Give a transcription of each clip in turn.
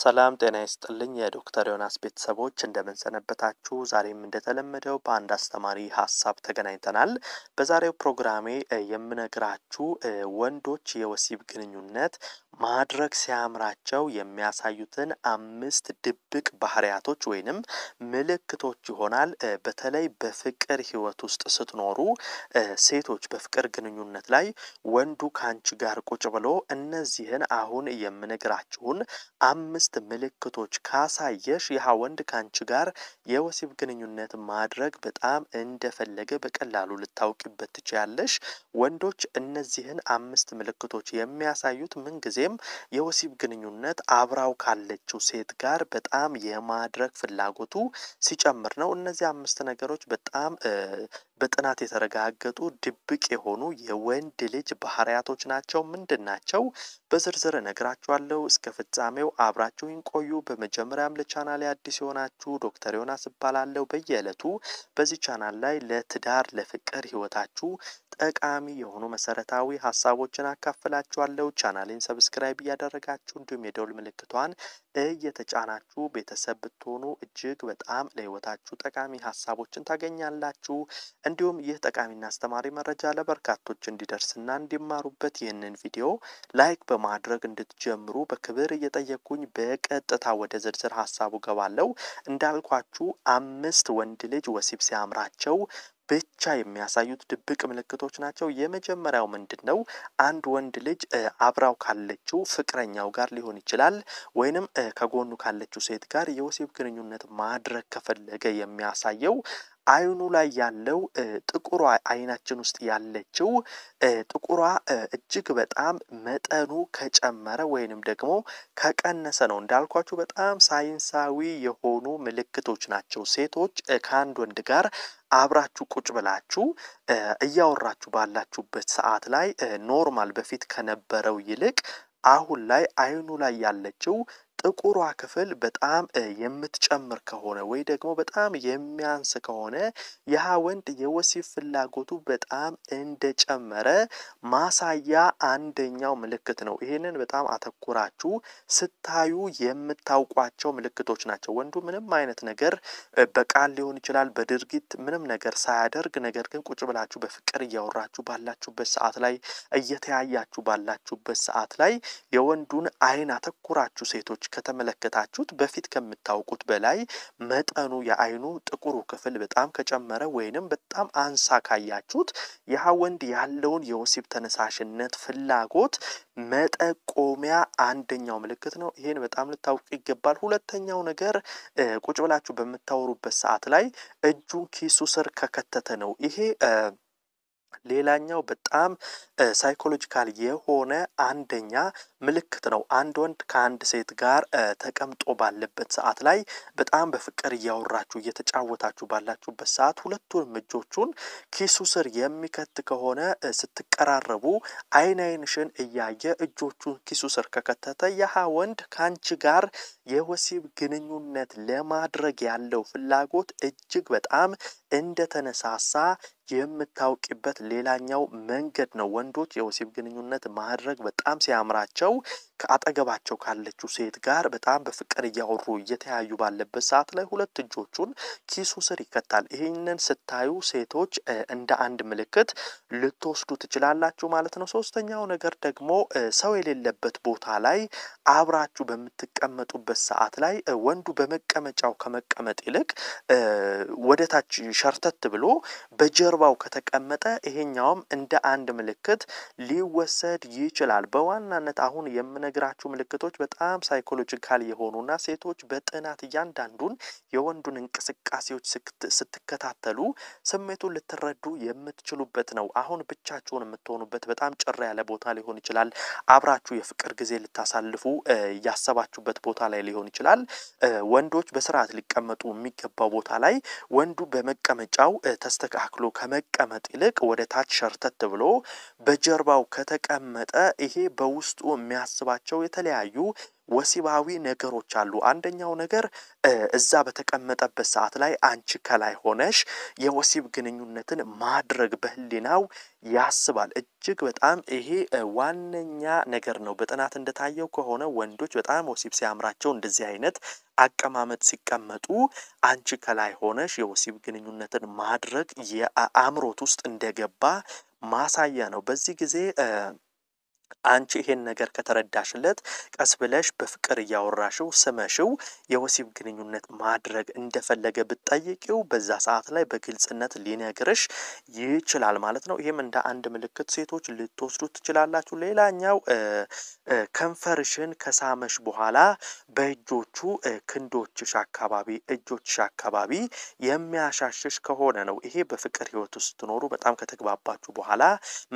ሰላም ጤና ይስጥልኝ የዶክተር ዮናስ ቤተሰቦች እንደምንሰነበታችሁ። ዛሬም እንደተለመደው በአንድ አስተማሪ ሀሳብ ተገናኝተናል። በዛሬው ፕሮግራሜ የምነግራችሁ ወንዶች የወሲብ ግንኙነት ማድረግ ሲያምራቸው የሚያሳዩትን አምስት ድብቅ ባህሪያቶች ወይንም ምልክቶች ይሆናል። በተለይ በፍቅር ህይወት ውስጥ ስትኖሩ ሴቶች በፍቅር ግንኙነት ላይ ወንዱ ከአንቺ ጋር ቁጭ ብሎ እነዚህን አሁን የምነግራችሁን አምስት ምልክቶች ካሳየሽ ይህ ወንድ ከአንቺ ጋር የወሲብ ግንኙነት ማድረግ በጣም እንደፈለገ በቀላሉ ልታውቂበት ትችያለሽ። ወንዶች እነዚህን አምስት ምልክቶች የሚያሳዩት ምንጊዜ ወይም የወሲብ ግንኙነት አብራው ካለችው ሴት ጋር በጣም የማድረግ ፍላጎቱ ሲጨምር ነው። እነዚህ አምስት ነገሮች በጣም በጥናት የተረጋገጡ ድብቅ የሆኑ የወንድ ልጅ ባህሪያቶች ናቸው። ምንድን ናቸው? በዝርዝር እነግራችኋለሁ። እስከ ፍጻሜው አብራችሁኝ ቆዩ። በመጀመሪያም ለቻናል አዲስ የሆናችሁ ዶክተር ዮናስ እባላለሁ። በየዕለቱ በዚህ ቻናል ላይ ለትዳር ለፍቅር ህይወታችሁ ጠቃሚ የሆኑ መሰረታዊ ሀሳቦችን አካፍላችኋለሁ። ቻናሌን ሰብስክ ሰብስክራይብ እያደረጋችሁ እንዲሁም የደውል ምልክቷን እየተጫናችሁ ቤተሰብ ብትሆኑ እጅግ በጣም ለህይወታችሁ ጠቃሚ ሀሳቦችን ታገኛላችሁ። እንዲሁም ይህ ጠቃሚና አስተማሪ መረጃ ለበርካቶች እንዲደርስና እንዲማሩበት ይህንን ቪዲዮ ላይክ በማድረግ እንድትጀምሩ በክብር እየጠየኩኝ በቀጥታ ወደ ዝርዝር ሀሳቡ ገባለው። እንዳልኳችሁ አምስት ወንድ ልጅ ወሲብ ሲያምራቸው ብቻ የሚያሳዩት ድብቅ ምልክቶች ናቸው። የመጀመሪያው ምንድን ነው? አንድ ወንድ ልጅ አብራው ካለችው ፍቅረኛው ጋር ሊሆን ይችላል ወይንም ከጎኑ ካለችው ሴት ጋር የወሲብ ግንኙነት ማድረግ ከፈለገ የሚያሳየው አይኑ ላይ ያለው ጥቁሯ አይናችን ውስጥ ያለችው ጥቁሯ እጅግ በጣም መጠኑ ከጨመረ ወይንም ደግሞ ከቀነሰ ነው። እንዳልኳችሁ በጣም ሳይንሳዊ የሆኑ ምልክቶች ናቸው። ሴቶች ከአንድ ወንድ ጋር አብራችሁ ቁጭ ብላችሁ እያወራችሁ ባላችሁበት ሰዓት ላይ ኖርማል በፊት ከነበረው ይልቅ አሁን ላይ አይኑ ላይ ያለችው ጥቁሯ ክፍል በጣም የምትጨምር ከሆነ ወይ ደግሞ በጣም የሚያንስ ከሆነ ይህ ወንድ የወሲብ ፍላጎቱ በጣም እንደጨመረ ማሳያ አንደኛው ምልክት ነው። ይህንን በጣም አተኩራችሁ ስታዩ የምታውቋቸው ምልክቶች ናቸው። ወንዱ ምንም አይነት ነገር በቃል ሊሆን ይችላል፣ በድርጊት ምንም ነገር ሳያደርግ፣ ነገር ግን ቁጭ ብላችሁ በፍቅር እያወራችሁ ባላችሁበት ሰዓት ላይ እየተያያችሁ ባላችሁበት ሰዓት ላይ የወንዱን አይን አተኩራችሁ ሴቶች ከተመለከታችሁት በፊት ከምታውቁት በላይ መጠኑ የአይኑ ጥቁሩ ክፍል በጣም ከጨመረ ወይንም በጣም አንሳ ካያችሁት ያ ወንድ ያለውን የወሲብ ተነሳሽነት ፍላጎት መጠቆሚያ አንደኛው ምልክት ነው። ይሄን በጣም ልታውቁ ይገባል። ሁለተኛው ነገር ቁጭ ብላችሁ በምታወሩበት ሰዓት ላይ እጁን ኪሱ ስር ከከተተ ነው ይሄ ሌላኛው በጣም ሳይኮሎጂካል የሆነ አንደኛ ምልክት ነው። አንድ ወንድ ከአንድ ሴት ጋር ተቀምጦ ባለበት ሰዓት ላይ በጣም በፍቅር እያወራችሁ እየተጫወታችሁ ባላችሁበት ሰዓት ሁለቱንም እጆቹን ኪሱ ስር የሚከት ከሆነ ስትቀራረቡ አይን አይንሽን እያየ እጆቹን ኪሱ ስር ከከተተ ያሀ ወንድ ከአንቺ ጋር የወሲብ ግንኙነት ለማድረግ ያለው ፍላጎት እጅግ በጣም እንደተነሳሳ የምታውቂበት ሌላኛው መንገድ ነው። ወንዶች የወሲብ ግንኙነት ማድረግ በጣም ሲያምራቸው ሰው ከአጠገባቸው ካለችው ሴት ጋር በጣም በፍቅር እያወሩ እየተያዩ ባለበት ሰዓት ላይ ሁለት እጆቹን ኪሱ ስር ይከታል። ይህንን ስታዩ ሴቶች እንደ አንድ ምልክት ልትወስዱ ትችላላችሁ ማለት ነው። ሶስተኛው ነገር ደግሞ ሰው የሌለበት ቦታ ላይ አብራችሁ በምትቀመጡበት ሰዓት ላይ ወንዱ በመቀመጫው ከመቀመጥ ይልቅ ወደታች ሸርተት ብሎ በጀርባው ከተቀመጠ ይሄኛውም እንደ አንድ ምልክት ሊወሰድ ይችላል። በዋናነት አሁን አሁን የምነግራችሁ ምልክቶች በጣም ሳይኮሎጂካል የሆኑና ሴቶች በጥናት እያንዳንዱን የወንዱን እንቅስቃሴዎች ስትከታተሉ ስሜቱን ልትረዱ የምትችሉበት ነው። አሁን ብቻችሁን የምትሆኑበት በጣም ጭር ያለ ቦታ ሊሆን ይችላል። አብራችሁ የፍቅር ጊዜ ልታሳልፉ ያሰባችሁበት ቦታ ላይ ሊሆን ይችላል። ወንዶች በስርዓት ሊቀመጡ የሚገባው ቦታ ላይ ወንዱ በመቀመጫው ተስተካክሎ ከመቀመጥ ይልቅ ወደ ታች ሸርተት ብሎ በጀርባው ከተቀመጠ ይሄ በውስጡ የሚያስባቸው የተለያዩ ወሲባዊ ነገሮች አሉ። አንደኛው ነገር እዛ በተቀመጠበት ሰዓት ላይ አንቺ ከላይ ሆነሽ የወሲብ ግንኙነትን ማድረግ በህሊናው ያስባል። እጅግ በጣም ይሄ ዋነኛ ነገር ነው። በጥናት እንደታየው ከሆነ ወንዶች በጣም ወሲብ ሲያምራቸው እንደዚህ አይነት አቀማመጥ ሲቀመጡ አንቺ ከላይ ሆነሽ የወሲብ ግንኙነትን ማድረግ የአእምሮት ውስጥ እንደገባ ማሳያ ነው። በዚህ ጊዜ አንቺ ይሄን ነገር ከተረዳሽለት ቀስ ብለሽ በፍቅር እያወራሽው ስመሽው የወሲብ ግንኙነት ማድረግ እንደፈለገ ብትጠይቂው በዛ ሰዓት ላይ በግልጽነት ሊነግርሽ ይችላል ማለት ነው። ይህም እንደ አንድ ምልክት ሴቶች ልትወስዱ ትችላላችሁ። ሌላኛው ከንፈርሽን ከሳመሽ በኋላ በእጆቹ ክንዶችሽ አካባቢ እጆችሽ አካባቢ የሚያሻሽሽ ከሆነ ነው። ይሄ በፍቅር ህይወት ውስጥ ስትኖሩ በጣም ከተግባባችሁ በኋላ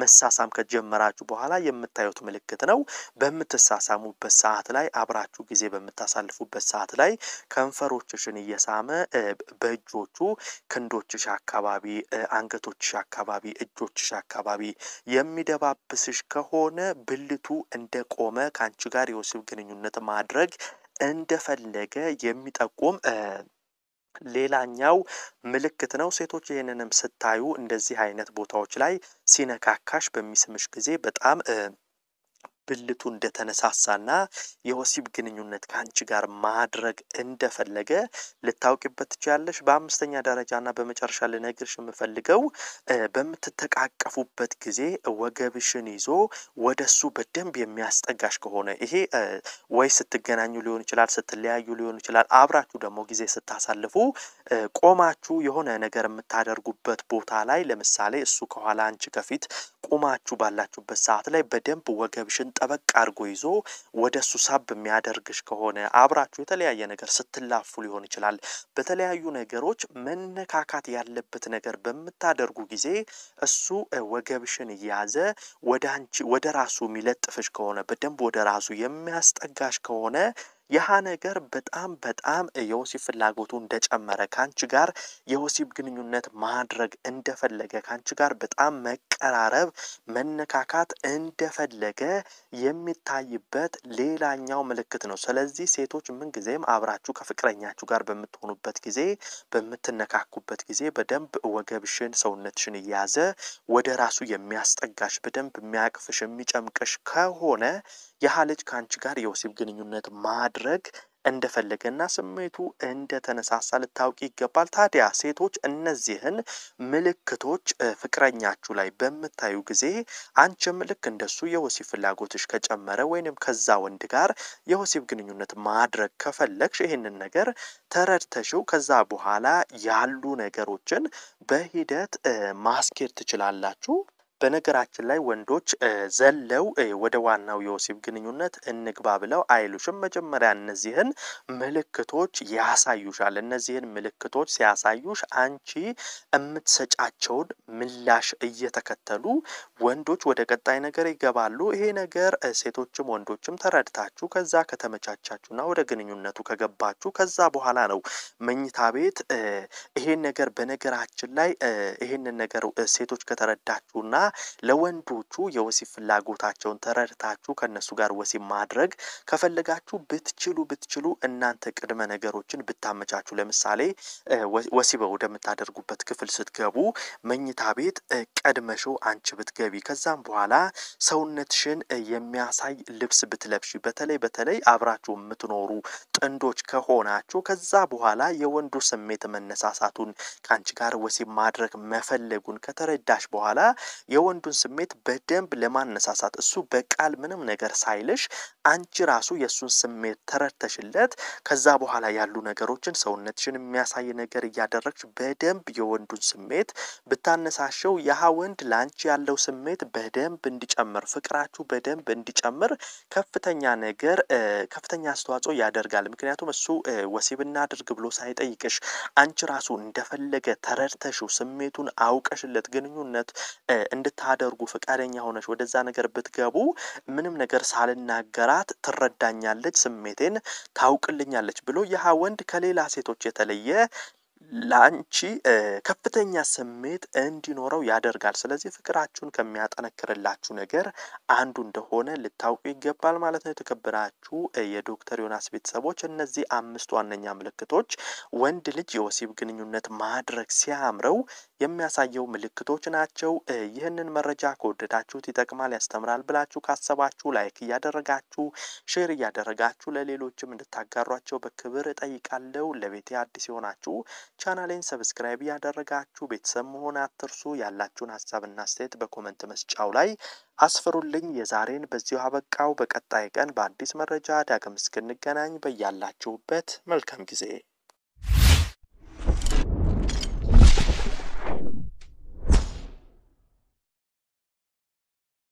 መሳሳም ከጀመራችሁ በኋላ የምታ የምታዩት ምልክት ነው። በምትሳሳሙበት ሰዓት ላይ አብራችሁ ጊዜ በምታሳልፉበት ሰዓት ላይ ከንፈሮችሽን እየሳመ በእጆቹ ክንዶችሽ አካባቢ፣ አንገቶችሽ አካባቢ፣ እጆችሽ አካባቢ የሚደባብስሽ ከሆነ ብልቱ እንደቆመ ከአንቺ ጋር የወሲብ ግንኙነት ማድረግ እንደፈለገ የሚጠቁም ሌላኛው ምልክት ነው። ሴቶች ይህንንም ስታዩ እንደዚህ አይነት ቦታዎች ላይ ሲነካካሽ በሚስምሽ ጊዜ በጣም ብልቱ እንደተነሳሳና የወሲብ ግንኙነት ከአንቺ ጋር ማድረግ እንደፈለገ ልታውቂበት ትችላለሽ። በአምስተኛ ደረጃና በመጨረሻ ልነግርሽ የምፈልገው በምትተቃቀፉበት ጊዜ ወገብሽን ይዞ ወደሱ በደንብ የሚያስጠጋሽ ከሆነ ይሄ ወይ ስትገናኙ ሊሆን ይችላል፣ ስትለያዩ ሊሆን ይችላል። አብራችሁ ደግሞ ጊዜ ስታሳልፉ ቆማችሁ የሆነ ነገር የምታደርጉበት ቦታ ላይ ለምሳሌ እሱ ከኋላ አንቺ ከፊት ቁማችሁ ባላችሁበት ሰዓት ላይ በደንብ ወገብሽን ጠበቅ አድርጎ ይዞ ወደ እሱ ሳብ የሚያደርግሽ ከሆነ አብራችሁ የተለያየ ነገር ስትላፉ ሊሆን ይችላል። በተለያዩ ነገሮች መነካካት ያለበት ነገር በምታደርጉ ጊዜ እሱ ወገብሽን እየያዘ ወደ አንቺ ወደ ራሱ የሚለጥፍሽ ከሆነ በደንብ ወደ ራሱ የሚያስጠጋሽ ከሆነ ያ ነገር በጣም በጣም የወሲብ ፍላጎቱ እንደጨመረ ከአንቺ ጋር የወሲብ ግንኙነት ማድረግ እንደፈለገ ከአንቺ ጋር በጣም መቀራረብ መነካካት እንደፈለገ የሚታይበት ሌላኛው ምልክት ነው። ስለዚህ ሴቶች ምንጊዜም አብራችሁ ከፍቅረኛችሁ ጋር በምትሆኑበት ጊዜ በምትነካኩበት ጊዜ በደንብ ወገብሽን ሰውነትሽን እያዘ ወደ ራሱ የሚያስጠጋሽ በደንብ የሚያቅፍሽ የሚጨምቅሽ ከሆነ ያህ ልጅ ከአንቺ ጋር የወሲብ ግንኙነት ማድረግ እንደፈለገና ስሜቱ እንደተነሳሳ ልታውቂ ይገባል። ታዲያ ሴቶች እነዚህን ምልክቶች ፍቅረኛችሁ ላይ በምታዩ ጊዜ አንቺም ልክ እንደሱ የወሲብ ፍላጎትሽ ከጨመረ ወይንም ከዛ ወንድ ጋር የወሲብ ግንኙነት ማድረግ ከፈለግሽ ይህንን ነገር ተረድተሽው ከዛ በኋላ ያሉ ነገሮችን በሂደት ማስኬድ ትችላላችሁ። በነገራችን ላይ ወንዶች ዘለው ወደ ዋናው የወሲብ ግንኙነት እንግባ ብለው አይሉሽም። መጀመሪያ እነዚህን ምልክቶች ያሳዩሻል። እነዚህን ምልክቶች ሲያሳዩሽ አንቺ የምትሰጫቸውን ምላሽ እየተከተሉ ወንዶች ወደ ቀጣይ ነገር ይገባሉ። ይሄ ነገር ሴቶችም ወንዶችም ተረድታችሁ ከዛ ከተመቻቻችሁና ወደ ግንኙነቱ ከገባችሁ ከዛ በኋላ ነው መኝታ ቤት ይሄን ነገር በነገራችን ላይ ይሄንን ነገር ሴቶች ከተረዳችሁና ለወንዶቹ የወሲብ ፍላጎታቸውን ተረድታችሁ ከነሱ ጋር ወሲብ ማድረግ ከፈለጋችሁ ብትችሉ ብትችሉ እናንተ ቅድመ ነገሮችን ብታመቻችሁ፣ ለምሳሌ ወሲበ ወደምታደርጉበት ክፍል ስትገቡ መኝታ ቤት ቀድመሽው አንቺ ብትገቢ፣ ከዛም በኋላ ሰውነትሽን የሚያሳይ ልብስ ብትለብሽ በተለይ በተለይ አብራችሁ የምትኖሩ ጥንዶች ከሆናችሁ ከዛ በኋላ የወንዱ ስሜት መነሳሳቱን ከአንቺ ጋር ወሲብ ማድረግ መፈለጉን ከተረዳሽ በኋላ የወንዱን ስሜት በደንብ ለማነሳሳት እሱ በቃል ምንም ነገር ሳይልሽ አንቺ ራሱ የእሱን ስሜት ተረድተሽለት ከዛ በኋላ ያሉ ነገሮችን ሰውነትሽን የሚያሳይ ነገር እያደረግሽ በደንብ የወንዱን ስሜት ብታነሳሸው ያህ ወንድ ለአንቺ ያለው ስሜት በደንብ እንዲጨምር፣ ፍቅራችሁ በደንብ እንዲጨምር ከፍተኛ ነገር ከፍተኛ አስተዋጽኦ ያደርጋል። ምክንያቱም እሱ ወሲብና አድርግ ብሎ ሳይጠይቅሽ አንቺ ራሱ እንደፈለገ ተረድተሽው ስሜቱን አውቀሽለት ግንኙነት እንድታደርጉ ፈቃደኛ ሆነሽ ወደዛ ነገር ብትገቡ ምንም ነገር ሳልናገር በጥራት ትረዳኛለች፣ ስሜቴን ታውቅልኛለች ብሎ ይህ ወንድ ከሌላ ሴቶች የተለየ ለአንቺ ከፍተኛ ስሜት እንዲኖረው ያደርጋል። ስለዚህ ፍቅራችሁን ከሚያጠነክርላችሁ ነገር አንዱ እንደሆነ ልታውቁ ይገባል ማለት ነው። የተከበራችሁ የዶክተር ዮናስ ቤተሰቦች እነዚህ አምስት ዋነኛ ምልክቶች ወንድ ልጅ የወሲብ ግንኙነት ማድረግ ሲያምረው የሚያሳየው ምልክቶች ናቸው። ይህንን መረጃ ከወደዳችሁት ይጠቅማል፣ ያስተምራል ብላችሁ ካሰባችሁ ላይክ እያደረጋችሁ ሼር እያደረጋችሁ ለሌሎችም እንድታጋሯቸው በክብር እጠይቃለሁ። ለቤቴ አዲስ የሆናችሁ ቻናሌን ሰብስክራይብ ያደረጋችሁ ቤተሰብ መሆን አትርሱ። ያላችሁን ሀሳብና አስተያየት በኮመንት መስጫው ላይ አስፍሩልኝ። የዛሬን በዚሁ አበቃው። በቀጣይ ቀን በአዲስ መረጃ ዳግም እስክንገናኝ በያላችሁበት መልካም ጊዜ